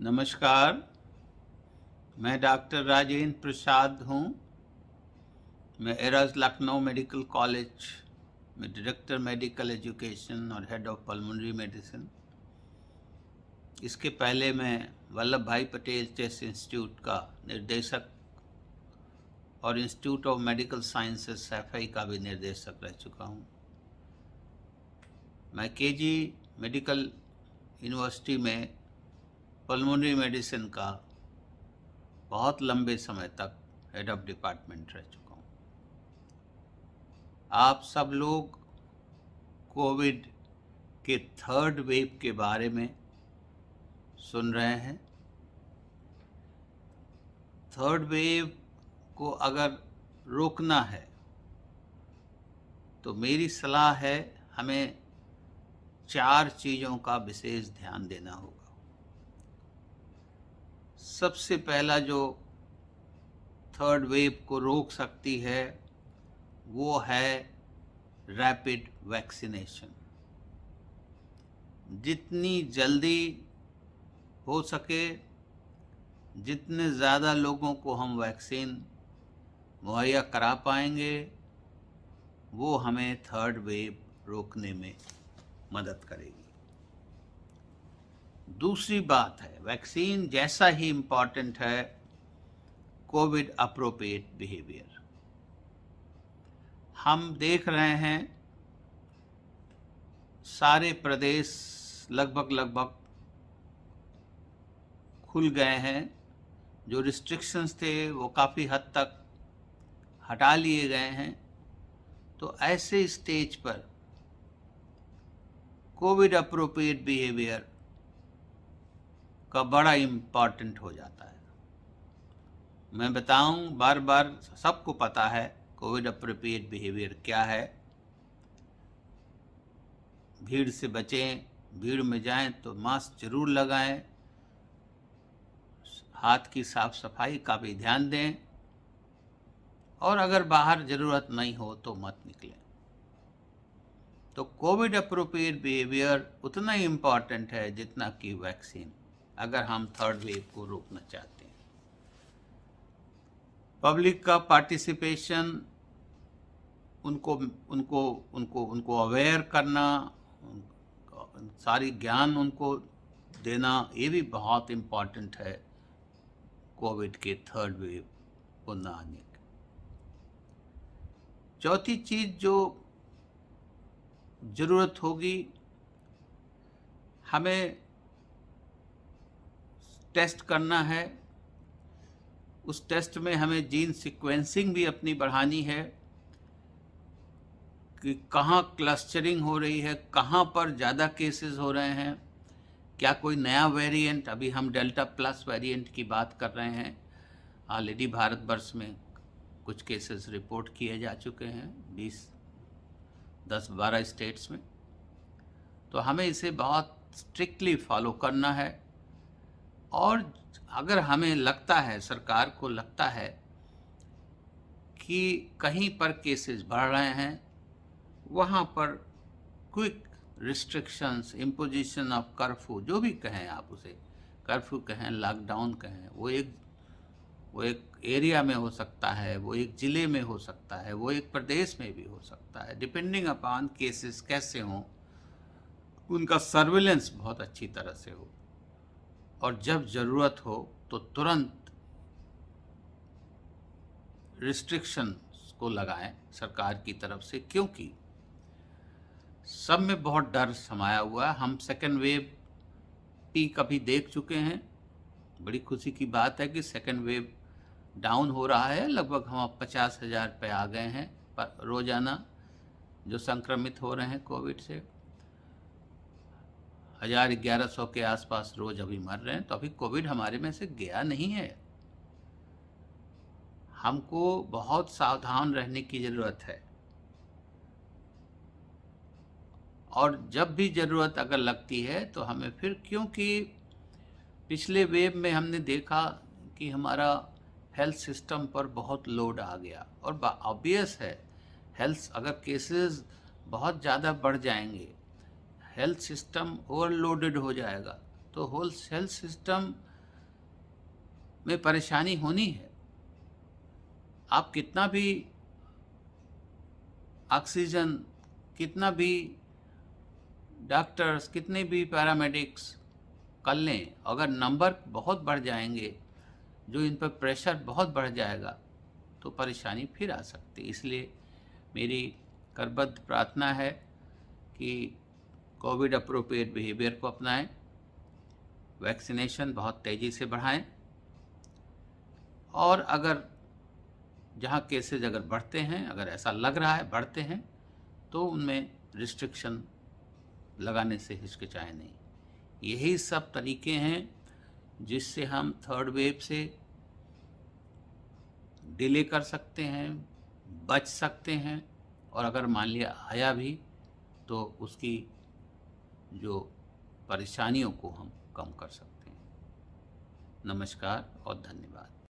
नमस्कार मैं डॉक्टर राजेंद्र प्रसाद हूँ मैं एरज लखनऊ मेडिकल कॉलेज में डायरेक्टर मेडिकल एजुकेशन और हेड ऑफ पल्मोनरी मेडिसिन इसके पहले मैं वल्लभ भाई पटेल चेस इंस्टीट्यूट का निर्देशक और institute of medical sciences F का भी निर्देशक रह चुका हूँ मैं केजी मेडिकल यूनिवर्सिटी में पल्मोनरी मेडिसिन का बहुत लंबे समय तक हेड ऑफ डिपार्टमेंट रह चुका हूँ आप सब लोग कोविड के थर्ड वेव के बारे में सुन रहे हैं थर्ड वेव को अगर रोकना है तो मेरी सलाह है हमें चार चीज़ों का विशेष ध्यान देना होगा सबसे पहला जो थर्ड वेव को रोक सकती है वो है रैपिड वैक्सीनेशन जितनी जल्दी हो सके जितने ज़्यादा लोगों को हम वैक्सीन मुहैया करा पाएंगे वो हमें थर्ड वेव रोकने में मदद करेगी दूसरी बात है वैक्सीन जैसा ही इम्पॉर्टेंट है कोविड अप्रोप्रिएट बिहेवियर हम देख रहे हैं सारे प्रदेश लगभग लगभग खुल गए हैं जो रिस्ट्रिक्शंस थे वो काफ़ी हद तक हटा लिए गए हैं तो ऐसे स्टेज पर कोविड अप्रोप्रिएट बिहेवियर का बड़ा इम्पॉर्टेंट हो जाता है मैं बताऊं बार बार सबको पता है कोविड अप्रोप्रिएट बिहेवियर क्या है भीड़ से बचें भीड़ में जाएं तो मास्क जरूर लगाएं हाथ की साफ सफाई का भी ध्यान दें और अगर बाहर ज़रूरत नहीं हो तो मत निकलें तो कोविड अप्रोप्रिएट बिहेवियर उतना ही इम्पॉर्टेंट है जितना कि वैक्सीन अगर हम थर्ड वेव को रोकना चाहते हैं पब्लिक का पार्टिसिपेशन उनको उनको उनको उनको अवेयर करना सारी ज्ञान उनको देना ये भी बहुत इम्पॉर्टेंट है कोविड के थर्ड वेव को न आने के चौथी चीज़ जो ज़रूरत होगी हमें टेस्ट करना है उस टेस्ट में हमें जीन सीक्वेंसिंग भी अपनी बढ़ानी है कि कहाँ क्लस्टरिंग हो रही है कहाँ पर ज़्यादा केसेस हो रहे हैं क्या कोई नया वेरिएंट अभी हम डेल्टा प्लस वेरिएंट की बात कर रहे हैं ऑलरेडी भारतवर्ष में कुछ केसेस रिपोर्ट किए जा चुके हैं बीस दस बारह स्टेट्स में तो हमें इसे बहुत स्ट्रिक्टली फॉलो करना है और अगर हमें लगता है सरकार को लगता है कि कहीं पर केसेस बढ़ रहे हैं वहाँ पर quick restrictions imposition of curfew जो भी कहें आप उसे कर्फ्यू कहें लॉकडाउन कहें वो एक वो एक एरिया में हो सकता है वो एक ज़िले में हो सकता है वो एक प्रदेश में भी हो सकता है डिपेंडिंग अपॉन केसेस कैसे हों उनका सर्वेलेंस बहुत अच्छी तरह से हो और जब ज़रूरत हो तो तुरंत रिस्ट्रिक्शन को लगाएं सरकार की तरफ से क्योंकि सब में बहुत डर समाया हुआ है हम सेकेंड वेव पीक अभी देख चुके हैं बड़ी खुशी की बात है कि सेकेंड वेव डाउन हो रहा है लगभग हम अब पचास हज़ार पे आ गए हैं रोज़ाना जो संक्रमित हो रहे हैं कोविड से हजार ग्यारह सौ के आसपास रोज अभी मर रहे हैं तो अभी कोविड हमारे में से गया नहीं है हमको बहुत सावधान रहने की ज़रूरत है और जब भी ज़रूरत अगर लगती है तो हमें फिर क्योंकि पिछले वेब में हमने देखा कि हमारा हेल्थ सिस्टम पर बहुत लोड आ गया और ऑब्वियस है हेल्थ अगर केसेस बहुत ज़्यादा बढ़ जाएंगे हेल्थ सिस्टम ओवरलोडेड हो जाएगा तो होल हेल्थ सिस्टम में परेशानी होनी है आप कितना भी ऑक्सीजन कितना भी डॉक्टर्स कितने भी पैरामेडिक्स कर लें अगर नंबर बहुत बढ़ जाएंगे जो इन पर प्रेशर बहुत बढ़ जाएगा तो परेशानी फिर आ सकती इसलिए मेरी करबद्ध प्रार्थना है कि कोविड अप्रोप्रिएट बिहेवियर को अपनाएं वैक्सीनेशन बहुत तेज़ी से बढ़ाएं और अगर जहाँ केसेज अगर बढ़ते हैं अगर ऐसा लग रहा है बढ़ते हैं तो उनमें रिस्ट्रिक्शन लगाने से हिचकिचाएं नहीं यही सब तरीके हैं जिससे हम थर्ड वेव से डिले कर सकते हैं बच सकते हैं और अगर मान लिया आया भी तो उसकी जो परेशानियों को हम कम कर सकते हैं नमस्कार और धन्यवाद